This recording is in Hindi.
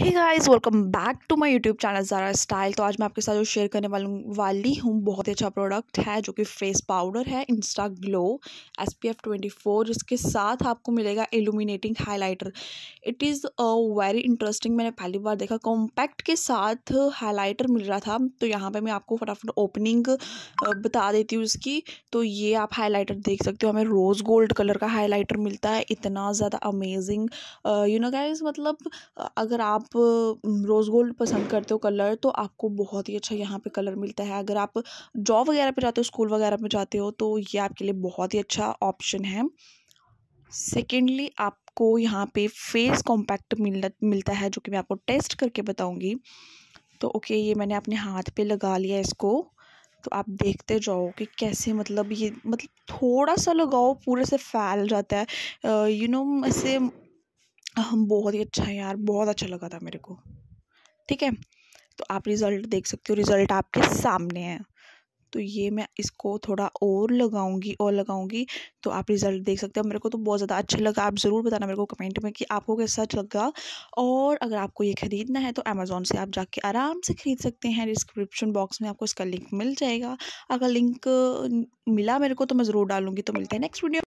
hey guys welcome back to my YouTube channel Zara style तो आज मैं आपके साथ जो शेयर करने वालू वाली हूँ बहुत ही अच्छा प्रोडक्ट है जो कि फेस पाउडर है Insta glow S P F twenty four जिसके साथ आपको मिलेगा illuminating highlighter it is very interesting मैंने पहली बार देखा कॉम्पैक्ट के साथ हाईलाइटर मिल रहा था तो यहाँ पर मैं आपको फटाफट ओपनिंग बता देती हूँ उसकी तो ये आप हाईलाइटर देख सकते हो हमें रोज़ गोल्ड कलर का हाईलाइटर मिलता है इतना ज़्यादा अमेजिंग यू नो गाइज मतलब अगर आप आप रोज़ गोल्ड पसंद करते हो कलर तो आपको बहुत ही अच्छा यहाँ पे कलर मिलता है अगर आप जॉब वगैरह पे जाते हो स्कूल वगैरह में जाते हो तो ये आपके लिए बहुत ही अच्छा ऑप्शन है सेकेंडली आपको यहाँ पे फेस कॉम्पैक्ट मिल मिलता है जो कि मैं आपको टेस्ट करके बताऊँगी तो ओके ये मैंने अपने हाथ पे लगा लिया इसको तो आप देखते जाओ कि कैसे मतलब ये मतलब थोड़ा सा लगाओ पूरे से फैल जाता है यू नो ऐसे हम बहुत ही अच्छा है यार बहुत अच्छा लगा था मेरे को ठीक है तो आप रिज़ल्ट देख सकते हो रिज़ल्ट आपके सामने है तो ये मैं इसको थोड़ा और लगाऊंगी और लगाऊंगी तो आप रिज़ल्ट देख सकते हो मेरे को तो बहुत ज़्यादा अच्छा लगा आप ज़रूर बताना मेरे को कमेंट में कि आपको कैसा अच्छा लगा और अगर आपको ये ख़रीदना है तो अमेज़ोन से आप जाके आराम से ख़रीद सकते हैं डिस्क्रिप्शन बॉक्स में आपको इसका लिंक मिल जाएगा अगर लिंक मिला मेरे को तो मैं ज़रूर डालूँगी तो मिलते हैं नेक्स्ट वीडियो